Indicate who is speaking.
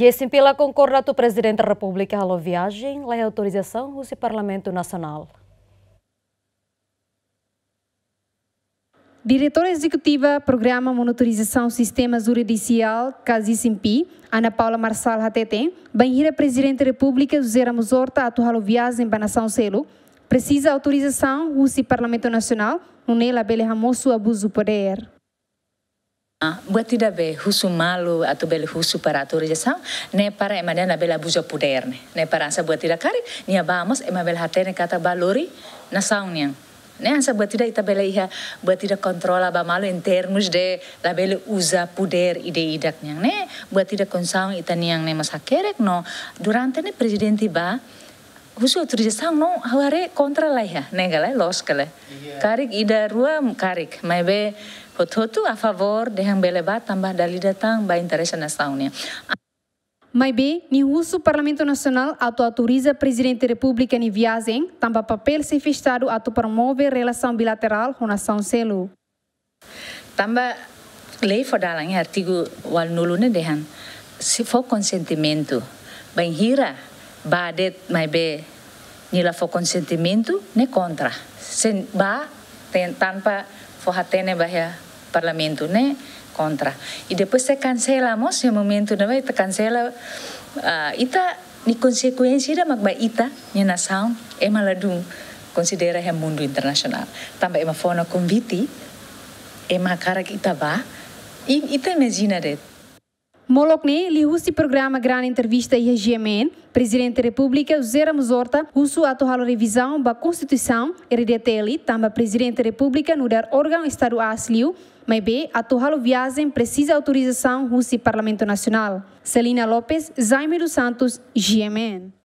Speaker 1: concorda concordato presidente da República à viagem, lei autorização do Parlamento Nacional.
Speaker 2: Diretora Executiva Programa Monitorização Sistema Judicial Casimpi, Ana Paula Marçal Hatete, banheira Presidente da República José Ramos Horta atu
Speaker 3: haloviagem
Speaker 2: para Banação Selo, precisa autorização do Parlamento Nacional, no nela bele
Speaker 3: ramoso abuso poder. Ah, buat tidak be husu malu atau beli husu para autorização, ne para emandan na bela buja puder ne ne para ansa buat tidak kari, nia vamos ema bela hatene kata balori na niang, Ne ansa buat tidak ita bela iha buat tidak kontrol ba malu in termus de la bela uza puder ide idak niang, ne, Buat tidak konsaun ita niang ne masa hakerek no durante ne presiden tiba khusus turje sang no haware kontra lah ya negara los kala iya. karik ida rua karik maibe tu a favor yang hang bat tambah dali datang ba interesse na saunia
Speaker 2: Maibe, ni khusus Parlamento nasional atau autoriza presiden da República ni viagem, tamba papel se Estado atu promove relação bilateral com nação selo.
Speaker 3: Tamba lei fodalang ya, artigo wal nulune dehan, se for consentimento, bem hira badet mai be ni la fo consentimento ne kontra sen ba ten, tanpa fo hatene ya parlamento ne kontra e depois se mo se momento ne vai te cancela uh, ita ni consecuencia da magba ita ni na nação e maladum considera he mundo internasional. tamba e na conviti e kara ita ba i ita imagina det
Speaker 2: Molokne li husi programa Gran Entrevista IGMN, Presidente da República Zera Musorta, usu ato halo revisão ba Constituição, RDTL, tamba Presidente da República no dar órgão Estado Asliu, mas B, ato halo viagem precisa autorização husi Parlamento Nacional. Celina Lopes, Jaime dos Santos, GMN.